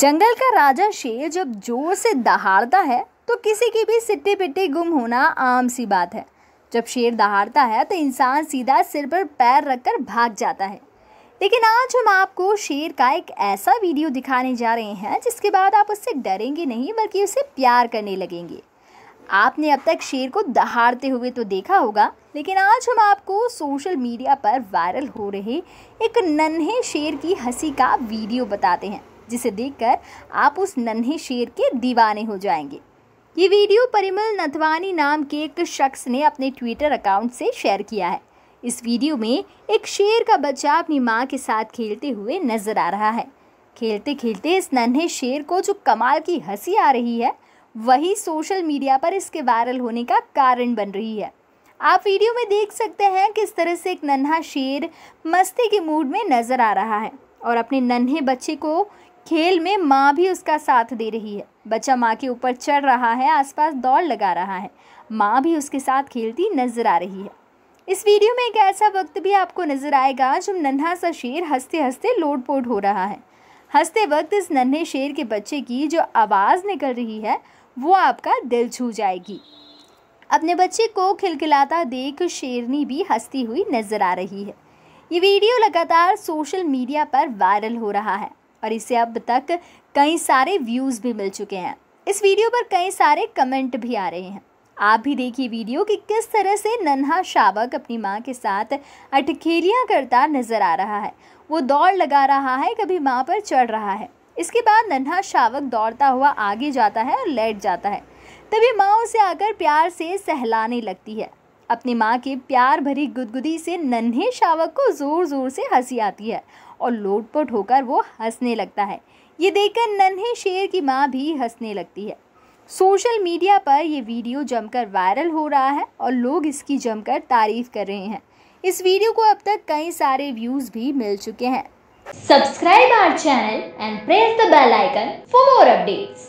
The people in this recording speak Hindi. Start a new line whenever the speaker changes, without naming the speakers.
जंगल का राजा शेर जब जोर से दहाड़ता है तो किसी की भी सिट्टी पिट्टी गुम होना आम सी बात है जब शेर दहाड़ता है तो इंसान सीधा सिर पर पैर रखकर भाग जाता है लेकिन आज हम आपको शेर का एक ऐसा वीडियो दिखाने जा रहे हैं जिसके बाद आप उससे डरेंगे नहीं बल्कि उसे प्यार करने लगेंगे आपने अब तक शेर को दहाड़ते हुए तो देखा होगा लेकिन आज हम आपको सोशल मीडिया पर वायरल हो रहे एक नन्हे शेर की हंसी का वीडियो बताते हैं जिसे देखकर आप उस नन्हे शेर के दीवाने हो जाएंगे ये वीडियो परिमल नथवानी नाम के एक शख्स ने अपने ट्विटर अकाउंट से शेयर किया है इस वीडियो में एक शेर का बच्चा अपनी माँ के साथ खेलते हुए नजर आ रहा है खेलते खेलते इस नन्हे शेर को जो कमाल की हंसी आ रही है वही सोशल मीडिया पर इसके वायरल होने का कारण बन रही है आप वीडियो में देख सकते हैं किस तरह से एक नन्हा शेर मस्ती के मूड में नज़र आ रहा है और अपने नन्हे बच्चे को खेल में माँ भी उसका साथ दे रही है बच्चा माँ के ऊपर चढ़ रहा है आसपास दौड़ लगा रहा है माँ भी उसके साथ खेलती नजर आ रही है इस वीडियो में एक ऐसा वक्त भी आपको नजर आएगा जब नन्हा सा शेर हंसते हंसते लोटपोट हो रहा है हंसते वक्त इस नन्हे शेर के बच्चे की जो आवाज़ निकल रही है वो आपका दिल छू जाएगी अपने बच्चे को खिलखिलाता देख शेरनी भी हंसती हुई नजर आ रही है ये वीडियो लगातार सोशल मीडिया पर वायरल हो रहा है और इसे अब तक कई सारे व्यूज़ भी मिल चुके हैं इस वीडियो पर कई सारे कमेंट भी आ रहे हैं आप भी देखिए वीडियो कि किस तरह से नन्हा शावक अपनी माँ के साथ अटखेलियाँ करता नजर आ रहा है वो दौड़ लगा रहा है कभी माँ पर चढ़ रहा है इसके बाद नन्हा शावक दौड़ता हुआ आगे जाता है और लेट जाता है तभी माँ उसे आकर प्यार से सहलाने लगती है अपनी माँ के प्यार भरी गुदगुदी से नन्हे शावक को ज़ोर ज़ोर से हंसी आती है और लोटपोट होकर वो हंसने लगता है ये देखकर नन्हे शेर की माँ भी हंसने लगती है सोशल मीडिया पर ये वीडियो जमकर वायरल हो रहा है और लोग इसकी जमकर तारीफ कर रहे हैं इस वीडियो को अब तक कई सारे व्यूज भी मिल चुके हैं subscribe our channel and press the bell icon for more updates